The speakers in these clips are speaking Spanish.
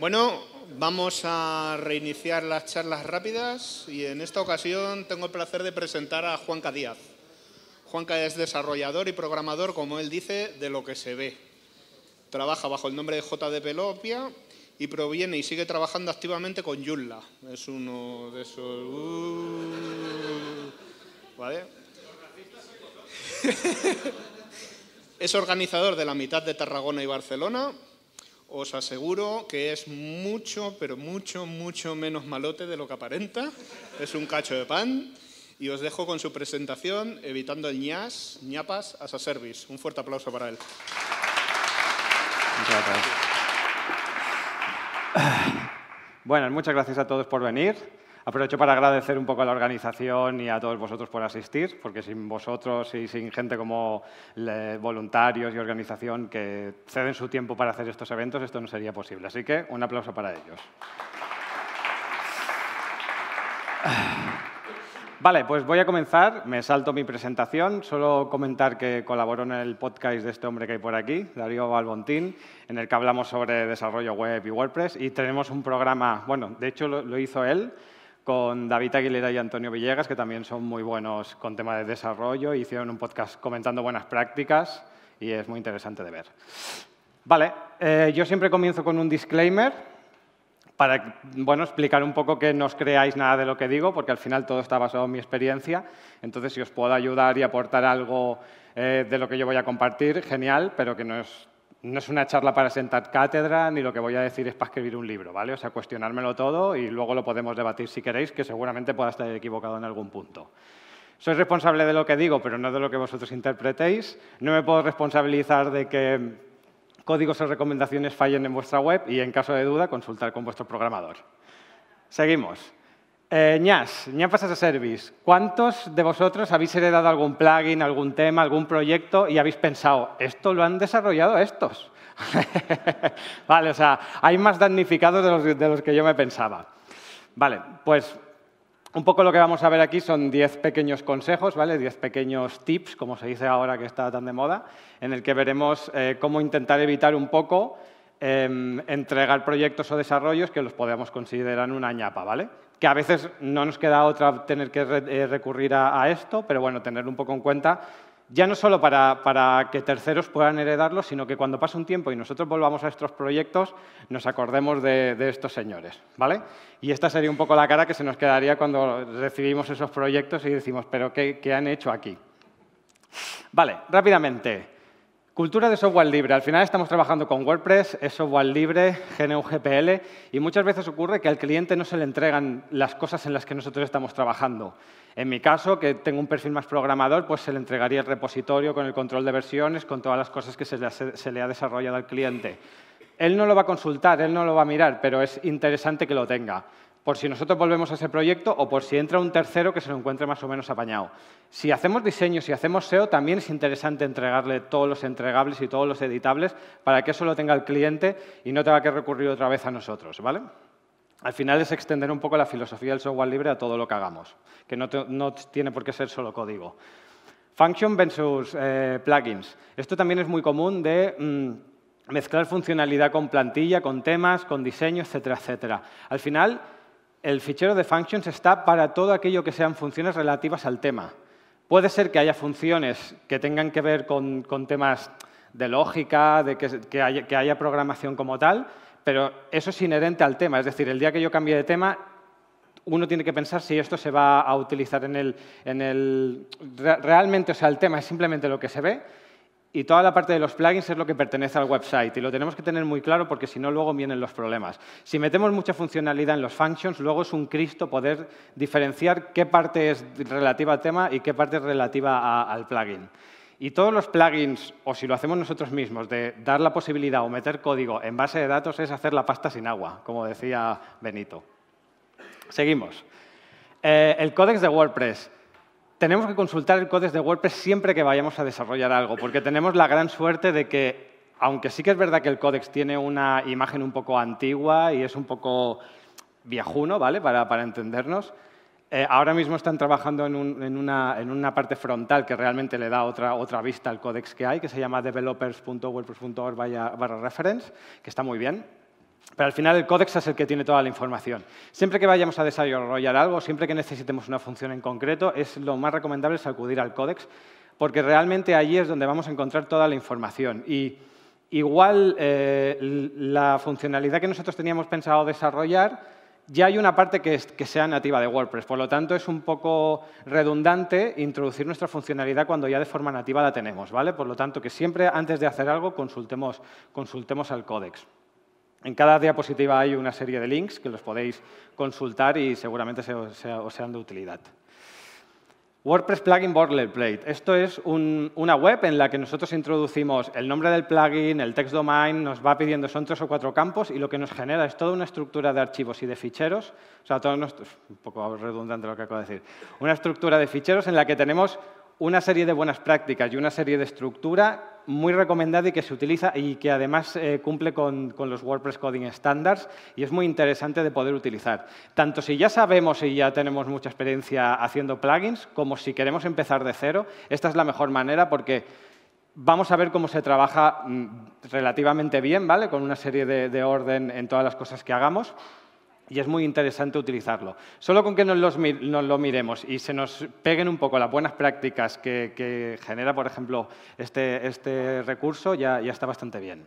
Bueno, vamos a reiniciar las charlas rápidas y en esta ocasión tengo el placer de presentar a Juanca Díaz. Juanca es desarrollador y programador, como él dice, de lo que se ve. Trabaja bajo el nombre de J.D. Pelopia y proviene y sigue trabajando activamente con Joomla. Es uno de esos... Uh, ¿Vale? es organizador de la mitad de Tarragona y Barcelona os aseguro que es mucho, pero mucho, mucho menos malote de lo que aparenta. Es un cacho de pan. Y os dejo con su presentación, evitando el ñas, ñapas, as a service. Un fuerte aplauso para él. Muchas gracias. Bueno, muchas gracias a todos por venir. Aprovecho para agradecer un poco a la organización y a todos vosotros por asistir, porque sin vosotros y sin gente como voluntarios y organización que ceden su tiempo para hacer estos eventos, esto no sería posible. Así que un aplauso para ellos. Vale, pues voy a comenzar. Me salto mi presentación. Solo comentar que colaboró en el podcast de este hombre que hay por aquí, Darío Balbontín, en el que hablamos sobre desarrollo web y WordPress. Y tenemos un programa, bueno, de hecho lo hizo él, con David Aguilera y Antonio Villegas, que también son muy buenos con tema de desarrollo. Hicieron un podcast comentando buenas prácticas y es muy interesante de ver. Vale, eh, yo siempre comienzo con un disclaimer para bueno, explicar un poco que no os creáis nada de lo que digo, porque al final todo está basado en mi experiencia. Entonces, si os puedo ayudar y aportar algo eh, de lo que yo voy a compartir, genial, pero que no es no es una charla para sentar cátedra, ni lo que voy a decir es para escribir un libro, ¿vale? O sea, cuestionármelo todo y luego lo podemos debatir si queréis, que seguramente pueda estar equivocado en algún punto. Soy responsable de lo que digo, pero no de lo que vosotros interpretéis. No me puedo responsabilizar de que códigos o recomendaciones fallen en vuestra web y, en caso de duda, consultar con vuestro programador. Seguimos. Eh, ñas, ñapas as a service. ¿Cuántos de vosotros habéis heredado algún plugin, algún tema, algún proyecto y habéis pensado, esto lo han desarrollado estos? vale, o sea, hay más damnificados de los, que yo me pensaba. Vale, pues un poco lo que vamos a ver aquí son 10 pequeños consejos, ¿vale? 10 pequeños tips, como se dice ahora que está tan de moda, en el que veremos eh, cómo intentar evitar un poco em, entregar proyectos o desarrollos que los podamos considerar una ñapa, ¿vale? que a veces no nos queda otra tener que eh, recurrir a, esto, pero bueno, tenerlo un poco en cuenta, ya no solo para, que terceros puedan heredarlo, sino que cuando pase un tiempo y nosotros volvamos a estos proyectos, nos acordemos de, estos señores, ¿vale? Y esta sería un poco la cara que se nos quedaría cuando recibimos esos proyectos y decimos, pero qué han hecho aquí? Vale, rápidamente. Cultura de software libre. Al final estamos trabajando con WordPress, es software libre, GNU GPL, y muchas veces ocurre que al cliente no se le entregan las cosas en las que nosotros estamos trabajando. En mi caso, que tengo un perfil más programador, pues se le entregaría el repositorio con el control de versiones, con todas las cosas que se se le ha desarrollado al cliente. Él no lo va a consultar, él no lo va a mirar, pero es interesante que lo tenga por si nosotros volvemos a ese proyecto o por si entra un tercero que se lo encuentre más o menos apañado. Si hacemos diseño, si hacemos SEO, también es interesante entregarle todos los entregables y todos los editables para que eso lo tenga el cliente y no tenga que recurrir otra vez a nosotros, ¿vale? Al final es extender un poco la filosofía del software libre a todo lo que hagamos, que no, tiene por qué ser solo código. Function versus eh, plugins. Esto también es muy común de... Mm, mezclar funcionalidad con plantilla, con temas, con diseño, etcétera, etcétera. Al final, el fichero de functions está para todo aquello que sean funciones relativas al tema. Puede ser que haya funciones que tengan que ver con, temas de lógica, de que, haya, programación como tal, pero eso es inherente al tema. Es decir, el día que yo cambie de tema, uno tiene que pensar si esto se va a utilizar en el... En el realmente, o sea, el tema es simplemente lo que se ve y toda la parte de los plugins es lo que pertenece al website y lo tenemos que tener muy claro porque si no luego vienen los problemas. Si metemos mucha funcionalidad en los functions, luego es un cristo poder diferenciar qué parte es relativa al tema y qué parte es relativa al plugin. Y todos los plugins, o si lo hacemos nosotros mismos, de dar la posibilidad o meter código en base de datos es hacer la pasta sin agua, como decía Benito. Seguimos. Eh, el códex de WordPress tenemos que consultar el códex de WordPress siempre que vayamos a desarrollar algo, porque tenemos la gran suerte de que, aunque sí que es verdad que el códex tiene una imagen un poco antigua y es un poco viejuno, ¿vale? Para, entendernos, eh, ahora mismo están trabajando en, una, en, parte frontal que realmente le da otra, vista al códex que hay, que se llama developers.wordpress.org reference, que está muy bien. Pero al final el códex es el que tiene toda la información. Siempre que vayamos a desarrollar algo, siempre que necesitemos una función en concreto, es lo más recomendable es acudir al códex, porque realmente allí es donde vamos a encontrar toda la información. Y igual eh, la funcionalidad que nosotros teníamos pensado desarrollar, ya hay una parte que, sea nativa de WordPress, por lo tanto es un poco redundante introducir nuestra funcionalidad cuando ya de forma nativa la tenemos, ¿vale? Por lo tanto, que siempre antes de hacer algo consultemos, consultemos al códex. En cada diapositiva hay una serie de links que los podéis consultar y seguramente os, sean de utilidad. WordPress Plugin plate. Esto es una web en la que nosotros introducimos el nombre del plugin, el text domain, nos va pidiendo, son tres o cuatro campos, y lo que nos genera es toda una estructura de archivos y de ficheros, o sea, todo un poco redundante lo que acabo de decir, una estructura de ficheros en la que tenemos una serie de buenas prácticas y una serie de estructura muy recomendada y que se utiliza y que además eh, cumple con, los WordPress Coding Standards y es muy interesante de poder utilizar. Tanto si ya sabemos y ya tenemos mucha experiencia haciendo plugins, como si queremos empezar de cero, esta es la mejor manera porque vamos a ver cómo se trabaja mm, relativamente bien, ¿vale? Con una serie de orden en todas las cosas que hagamos y es muy interesante utilizarlo. Solo con que nos, lo miremos y se nos peguen un poco las buenas prácticas que, genera, por ejemplo, este, este recurso, ya está bastante bien.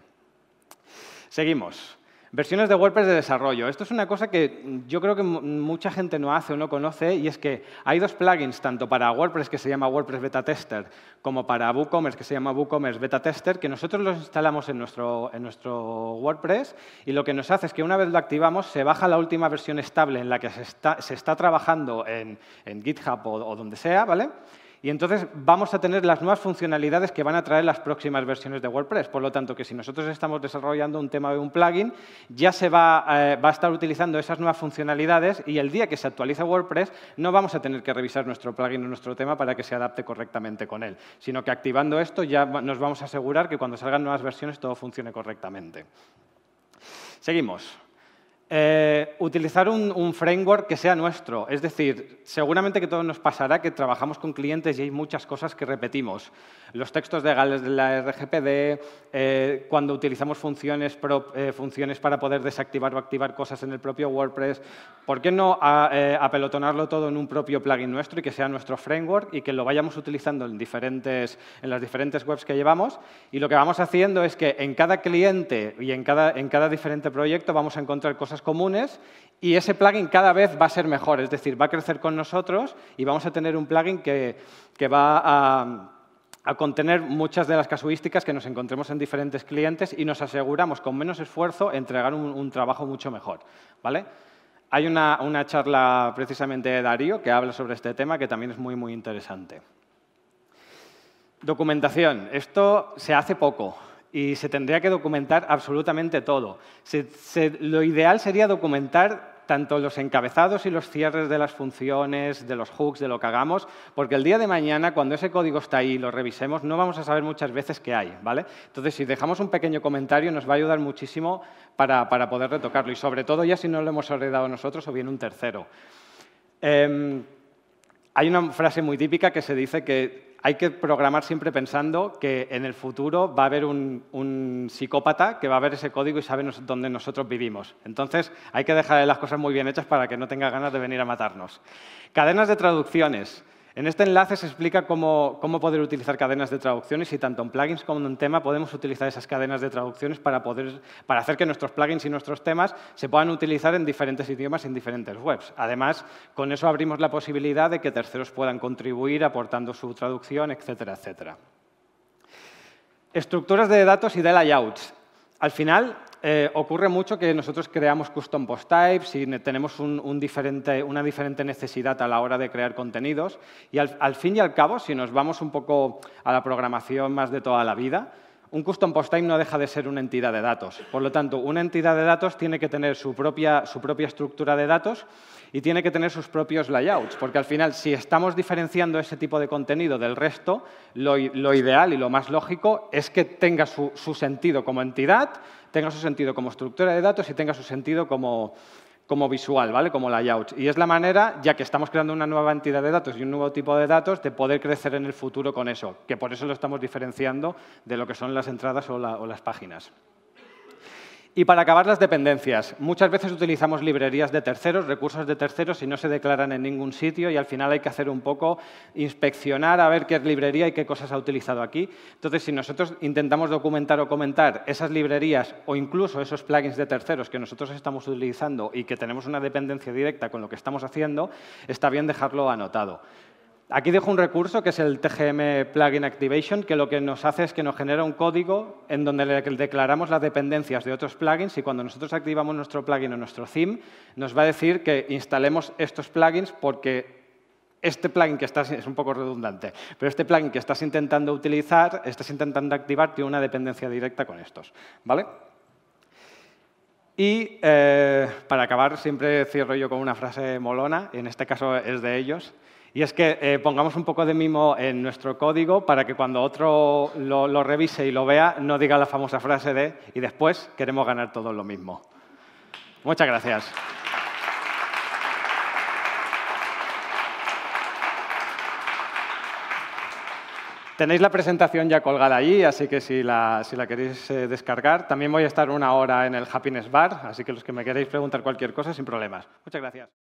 Seguimos. Versiones de WordPress de desarrollo. Esto es una cosa que yo creo que mucha gente no hace o no conoce y es que hay dos plugins, tanto para WordPress que se llama WordPress Beta Tester como para WooCommerce que se llama WooCommerce Beta Tester, que nosotros los instalamos en nuestro, en nuestro WordPress y lo que nos hace es que una vez lo activamos se baja la última versión estable en la que se está, trabajando en, GitHub o, o donde sea, ¿vale? Y entonces vamos a tener las nuevas funcionalidades que van a traer las próximas versiones de WordPress. Por lo tanto, que si nosotros estamos desarrollando un tema de un plugin, ya se va, eh, va a estar utilizando esas nuevas funcionalidades y el día que se actualiza WordPress no vamos a tener que revisar nuestro plugin o nuestro tema para que se adapte correctamente con él, sino que activando esto ya nos vamos a asegurar que cuando salgan nuevas versiones todo funcione correctamente. Seguimos. Eh, utilizar un, framework que sea nuestro. Es decir, seguramente que todo nos pasará que trabajamos con clientes y hay muchas cosas que repetimos. Los textos legales de la RGPD, eh, cuando utilizamos funciones, eh, funciones, para poder desactivar o activar cosas en el propio WordPress. ¿Por qué no a, apelotonarlo todo en un propio plugin nuestro y que sea nuestro framework y que lo vayamos utilizando en, diferentes, en las diferentes webs que llevamos? Y lo que vamos haciendo es que en cada cliente y en cada, en cada diferente proyecto vamos a encontrar cosas comunes y ese plugin cada vez va a ser mejor, es decir, va a crecer con nosotros y vamos a tener un plugin que, va a, contener muchas de las casuísticas que nos encontremos en diferentes clientes y nos aseguramos con menos esfuerzo entregar un, trabajo mucho mejor. Hay una, una, charla precisamente de Darío que habla sobre este tema que también es muy, muy interesante. Documentación. Esto se hace poco y se tendría que documentar absolutamente todo. lo ideal sería documentar tanto los encabezados y los cierres de las funciones, de los hooks, de lo que hagamos, porque el día de mañana, cuando ese código está ahí y lo revisemos, no vamos a saber muchas veces qué hay, ¿vale? Entonces, si dejamos un pequeño comentario, nos va a ayudar muchísimo para, poder retocarlo, y sobre todo ya si no lo hemos heredado nosotros o bien un tercero. Em, hay una frase muy típica que se dice que hay que programar siempre pensando que en el futuro va a haber un, psicópata que va a ver ese código y sabe dónde nosotros vivimos. Entonces, hay que dejar las cosas muy bien hechas para que no tenga ganas de venir a matarnos. Cadenas de traducciones. En este enlace se explica cómo, poder utilizar cadenas de traducciones y tanto en plugins como en tema podemos utilizar esas cadenas de traducciones para, poder, para hacer que nuestros plugins y nuestros temas se puedan utilizar en diferentes idiomas en diferentes webs. Además, con eso abrimos la posibilidad de que terceros puedan contribuir aportando su traducción, etcétera, etcétera. Estructuras de datos y de layouts. Al final, eh, ocurre mucho que nosotros creamos custom post types y tenemos una diferente necesidad a la hora de crear contenidos. Y al, fin y al cabo, si nos vamos un poco a la programación más de toda la vida, un custom post time no deja de ser una entidad de datos. Por lo tanto, una entidad de datos tiene que tener su propia, su propia estructura de datos y tiene que tener sus propios layouts, porque al final, si estamos diferenciando ese tipo de contenido del resto, lo, ideal y lo más lógico es que tenga su, su, sentido como entidad, tenga su sentido como estructura de datos y tenga su sentido como, como visual, ¿vale? Como layout. Y es la manera, ya que estamos creando una nueva entidad de datos y un nuevo tipo de datos, de poder crecer en el futuro con eso, que por eso lo estamos diferenciando de lo que son las entradas o, o las páginas. Y para acabar, las dependencias. Muchas veces utilizamos librerías de terceros, recursos de terceros, y no se declaran en ningún sitio y al final hay que hacer un poco, inspeccionar a ver qué librería y qué cosas ha utilizado aquí. Entonces, si nosotros intentamos documentar o comentar esas librerías o incluso esos plugins de terceros que nosotros estamos utilizando y que tenemos una dependencia directa con lo que estamos haciendo, está bien dejarlo anotado. Aquí dejo un recurso que es el TGM Plugin Activation, que lo que nos hace es que nos genera un código en donde declaramos las dependencias de otros plugins y cuando nosotros activamos nuestro plugin o nuestro theme, nos va a decir que instalemos estos plugins porque este plugin que estás, es un poco redundante, pero este plugin que estás intentando utilizar, estás intentando activar, tiene una dependencia directa con estos. ¿Vale? Y eh, para acabar, siempre cierro yo con una frase molona, en este caso es de ellos. Y es que eh, pongamos un poco de mimo en nuestro código para que cuando otro lo, revise y lo vea, no diga la famosa frase de y después queremos ganar todos lo mismo. Muchas gracias. Tenéis la presentación ya colgada allí, así que si la, queréis eh, descargar, también voy a estar una hora en el Happiness Bar, así que los que me queréis preguntar cualquier cosa, sin problemas. Muchas gracias.